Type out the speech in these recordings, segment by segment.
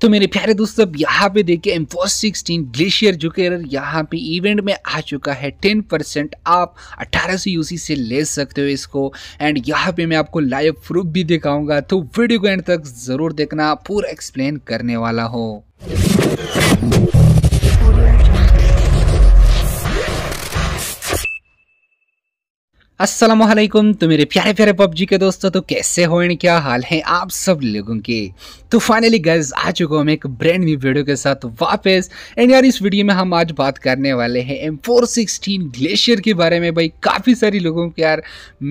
तो मेरे प्यारे दोस्त अब यहाँ पे देखिए एम्फोस सिक्सटीन ग्लेशियर जुकेरर यहाँ पे इवेंट में आ चुका है टेन परसेंट आप अट्ठारह सौ यूसी से ले सकते हो इसको एंड यहाँ पे मैं आपको लाइव प्रूफ भी दिखाऊंगा तो वीडियो को एंड तक ज़रूर देखना पूरा एक्सप्लेन करने वाला हो असलम तो मेरे प्यारे प्यारे पबजी के दोस्तों तो कैसे हो एंड क्या हाल है आप सब लोगों के तो फाइनली गर्ज आ चुका हूँ मैं एक ब्रांड न्यू वीडियो के साथ वापस एंड यार इस वीडियो में हम आज बात करने वाले हैं एम फोर सिक्सटीन ग्लेशियर के बारे में भाई काफ़ी सारी लोगों के यार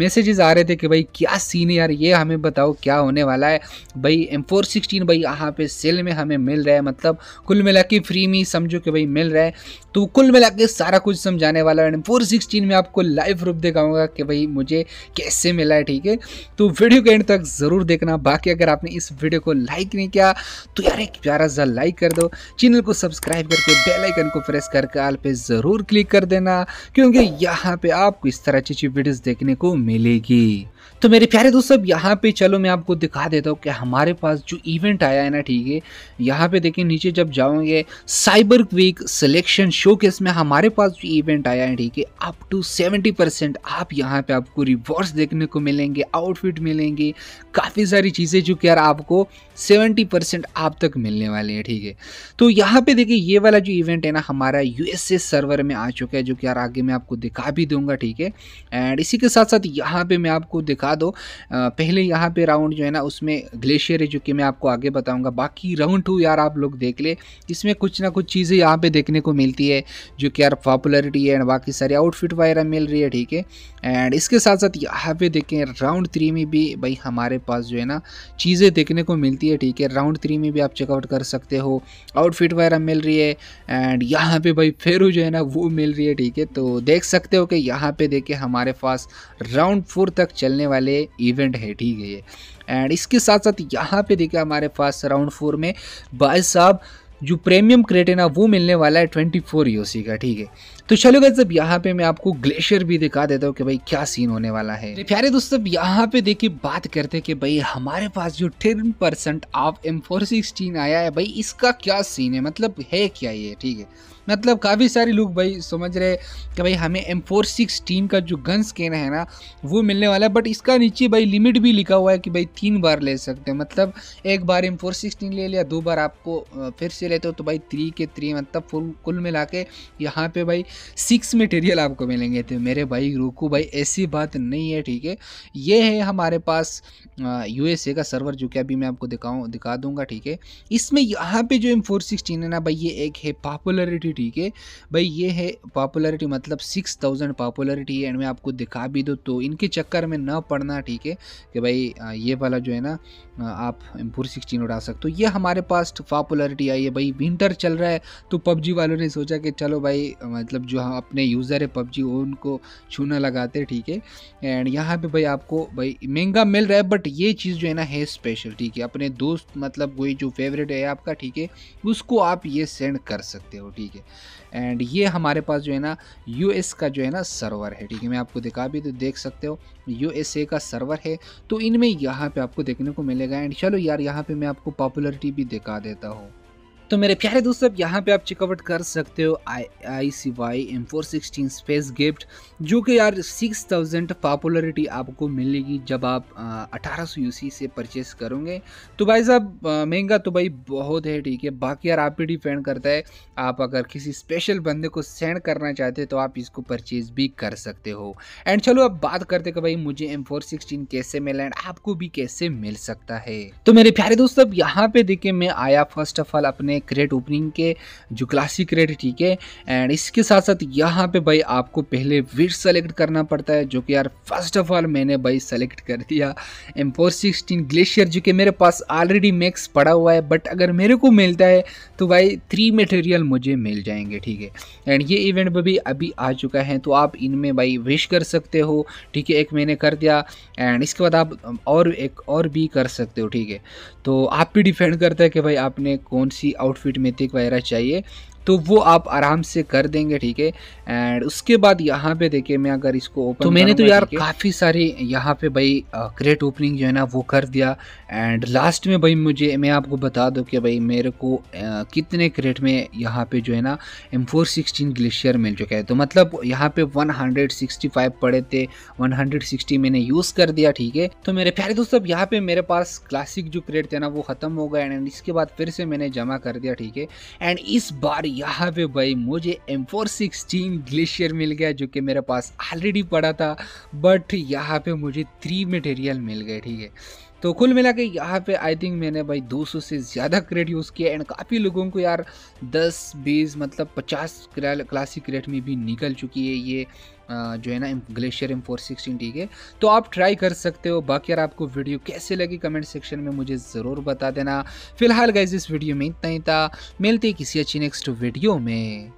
मैसेजेस आ रहे थे कि भाई क्या सीन है यार ये हमें बताओ क्या होने वाला है भाई एम फोर सिक्सटीन भाई यहाँ पे सेल में हमें मिल रहा है मतलब कुल मिला के फ्री में समझो कि भाई मिल रहा है तो कुल मिला के सारा कुछ समझाने वाला है फोर सिक्सटीन में आपको लाइव रूप दिखाऊंगा कि भाई मुझे कैसे मिला है ठीक है तो वीडियो के एंड तक ज़रूर देखना बाकी अगर आपने इस वीडियो को लाइक नहीं किया तो यार एक प्यारा सा लाइक कर दो चैनल को सब्सक्राइब करके बेलाइकन को प्रेस करके आल पे ज़रूर क्लिक कर देना क्योंकि यहाँ पे आपको इस तरह अच्छी अच्छी वीडियोज़ देखने को मिलेगी तो मेरे प्यारे दोस्त अब यहाँ पे चलो मैं आपको दिखा देता हूँ कि हमारे पास जो इवेंट आया है ना ठीक है यहाँ पे देखिए नीचे जब जाओगे cyber quick selection show case में हमारे पास जो इवेंट आया है ठीक है अप टू सेवेंटी परसेंट आप यहाँ पे आपको रिवॉर्ड्स देखने को मिलेंगे आउटफिट मिलेंगे काफ़ी सारी चीज़ें जो कि यार आपको सेवेंटी परसेंट आप तक मिलने वाले हैं ठीक है तो यहाँ पे देखिए ये वाला जो इवेंट है ना हमारा यू सर्वर में आ चुका है जो कि यार आगे मैं आपको दिखा भी दूंगा ठीक है एंड इसी के साथ साथ यहाँ पे मैं आपको दिखा दो पहले यहाँ पे राउंड जो है ना उसमें ग्लेशियर है जो कि मैं आपको आगे बताऊँगा बाकी राउंड टू यार आप लोग देख ले इसमें कुछ ना कुछ चीज़ें यहाँ पर देखने को मिलती है जो कि यार पॉपुलरिटी है एंड बाकी सारी आउटफिट वगैरह मिल रही है ठीक है एंड इसके साथ साथ यहाँ पे देखें राउंड थ्री में भी भाई हमारे पास जो है ना चीज़ें देखने को मिलती है ठीक है राउंड थ्री में भी आप चेकआउट कर सकते हो आउटफिट वगैरह मिल रही है एंड यहाँ पे भाई फेरू जो है ना वो मिल रही है ठीक है तो देख सकते हो कि यहाँ पे देखें हमारे पास राउंड फोर तक चलने होने वाले इवेंट है ठीक है ये एंड इसके साथ साथ यहाँ पे देखा हमारे पास राउंड फोर में भाई साहब जो प्रीमियम क्रेटेना वो मिलने वाला है ट्वेंटी फोर e का ठीक है तो चलो गए जब यहाँ पे मैं आपको ग्लेशियर भी दिखा देता हूँ कि भाई क्या सीन होने वाला है प्यारे दोस्तों यहाँ पे देखिए बात करते कि भाई हमारे पास जो ten percent of M four sixteen आया है भाई इसका क्या सीन है मतलब है क्या ये ठीक है मतलब काफ़ी सारे लोग भाई समझ रहे कि भाई हमें एम फोर सिक्सटीन का जो गन स्कैन है ना वो मिलने वाला है बट इसका नीचे भाई लिमिट भी लिखा हुआ है कि भाई तीन बार ले सकते हैं मतलब एक बार एम फोर सिक्सटीन ले लिया दो बार आपको फिर से लेते हो तो भाई थ्री के थ्री मतलब फुल कुल मिला के यहाँ पे भाई सिक्स मटेरियल आपको मिलेंगे तो मेरे भाई रुको भाई ऐसी बात नहीं है ठीक है ये है हमारे पास यू का सर्वर जो कि अभी मैं आपको दिखाऊँ दिखा दूंगा ठीक है इसमें यहाँ पे जो एम फोर सिक्सटीन है ना भाई ये एक है पॉपुलरिटी ठीक है भाई ये है पॉपुलरिटी मतलब सिक्स थाउजेंड पॉपुलरिटी है एंड मैं आपको दिखा भी दो तो इनके चक्कर में न पड़ना ठीक है कि भाई ये वाला जो है ना आप एम फोर सिक्सटीन उठा सकते हो ये हमारे पास पॉपुलरिटी आई है भाई विंटर चल रहा है तो पबजी वालों ने सोचा कि चलो भाई मतलब मतलब जो हम हाँ, अपने यूज़र है पबजी उनको छूना लगाते ठीक है एंड यहाँ पे भाई आपको भाई महंगा मिल रहा है बट ये चीज़ जो है ना है स्पेशल ठीक है अपने दोस्त मतलब वही जो फेवरेट है आपका ठीक है उसको आप ये सेंड कर सकते हो ठीक है एंड ये हमारे पास जो है ना यू का जो है ना सर्वर है ठीक है मैं आपको दिखा भी तो देख सकते हो यू का सर्वर है तो इनमें यहाँ पर आपको देखने को मिलेगा एंड चलो यार यहाँ पर मैं आपको पॉपुलरिटी भी दिखा देता हूँ तो मेरे प्यारे दोस्त अब यहाँ पे आप चेकआउट कर सकते हो I I C Y M four sixteen space gift जो कि यार सिक्स थाउजेंड पॉपुलरिटी आपको मिलेगी जब आप अठारह सौ यूसी से परचेस करोगे तो भाई साहब महंगा तो भाई बहुत है ठीक है बाकी यार आप पे डिपेंड करता है आप अगर किसी स्पेशल बंदे को सेंड करना चाहते हो तो आप इसको परचेज भी कर सकते हो एंड चलो अब बात करते कि भाई मुझे एम फोर सिक्सटीन कैसे मिला एंड आपको भी कैसे मिल सकता है तो मेरे प्यारे दोस्त अब यहाँ पे देखिए मैं आया फर्स्ट ऑफ ऑल अपने में क्रेट ओपनिंग के जो क्लासिक क्रेट ठीक है एंड इसके साथ साथ यहाँ पे भाई आपको पहले विट सेलेक्ट करना पड़ता है जो कि यार फर्स्ट ऑफ ऑल मैंने भाई सेलेक्ट कर दिया एम फोर सिक्सटीन ग्लेशियर जो कि मेरे पास ऑलरेडी मैक्स पड़ा हुआ है बट अगर मेरे को मिलता है तो भाई थ्री मटेरियल मुझे मिल जाएंगे ठीक है एंड ये इवेंट भी अभी आ चुका है तो आप इनमें भाई विश कर सकते हो ठीक है एक मैंने कर दिया एंड इसके बाद आप और एक और भी कर सकते हो ठीक है तो आप भी डिफेंड करते हैं कि भाई आपने कौन सी आउटफिट में थिक वगैरह चाहिए तो वो आप आराम से कर देंगे ठीक है एंड उसके बाद यहाँ पे देखिए मैं अगर इसको ओपन तो मैंने तो यार काफ़ी सारे यहाँ पे भाई क्रेट ओपनिंग जो है ना वो कर दिया एंड लास्ट में भाई मुझे मैं आपको बता दूँ कि भाई मेरे को आ, कितने क्रेट में यहाँ पे जो है ना एम फोर सिक्सटीन ग्लेशियर मिल चुका है तो मतलब यहाँ पे वन हंड्रेड सिक्सटी फाइव पड़े थे वन हंड्रेड सिक्सटी मैंने यूज़ कर दिया ठीक है तो मेरे प्यारे दोस्तों अब यहाँ पे मेरे पास क्लासिक जो क्रेट थे ना वो ख़त्म हो गए एंड इसके बाद फिर से मैंने जमा कर दिया ठीक है एंड इस बार यहाँ पे भाई मुझे एम फोर सिक्सटीन ग्लेशियर मिल गया जो कि मेरे पास ऑलरेडी पड़ा था बट यहाँ पे मुझे थ्री मटेरियल मिल गए ठीक है तो कुल मिला के यहाँ पे आई थिंक मैंने भाई 200 से ज़्यादा क्रेट यूज़ किया एंड काफ़ी लोगों को यार 10 20 मतलब 50 क्लासिक क्रेट में भी निकल चुकी है ये जो है ना ग्लेशियर एम फोर सिक्सटीन ठीक है तो आप ट्राई कर सकते हो बाकी यार आपको वीडियो कैसे लगी कमेंट सेक्शन में मुझे ज़रूर बता देना फिलहाल गाइज इस वीडियो में इतना ही था मिलते किसी अच्छी नेक्स्ट वीडियो में